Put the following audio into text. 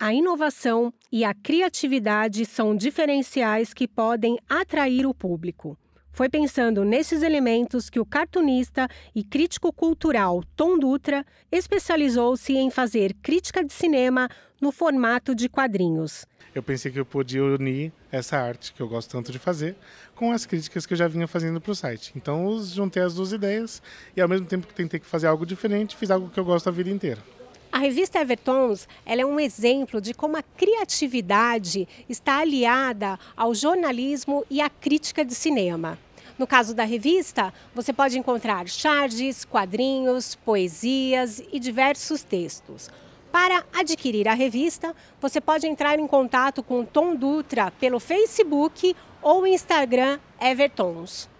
a inovação e a criatividade são diferenciais que podem atrair o público. Foi pensando nesses elementos que o cartunista e crítico cultural Tom Dutra especializou-se em fazer crítica de cinema no formato de quadrinhos. Eu pensei que eu podia unir essa arte que eu gosto tanto de fazer com as críticas que eu já vinha fazendo para o site. Então, juntei as duas ideias e, ao mesmo tempo que tentei fazer algo diferente, fiz algo que eu gosto a vida inteira. A revista Evertons ela é um exemplo de como a criatividade está aliada ao jornalismo e à crítica de cinema. No caso da revista, você pode encontrar charges, quadrinhos, poesias e diversos textos. Para adquirir a revista, você pode entrar em contato com Tom Dutra pelo Facebook ou Instagram Evertons.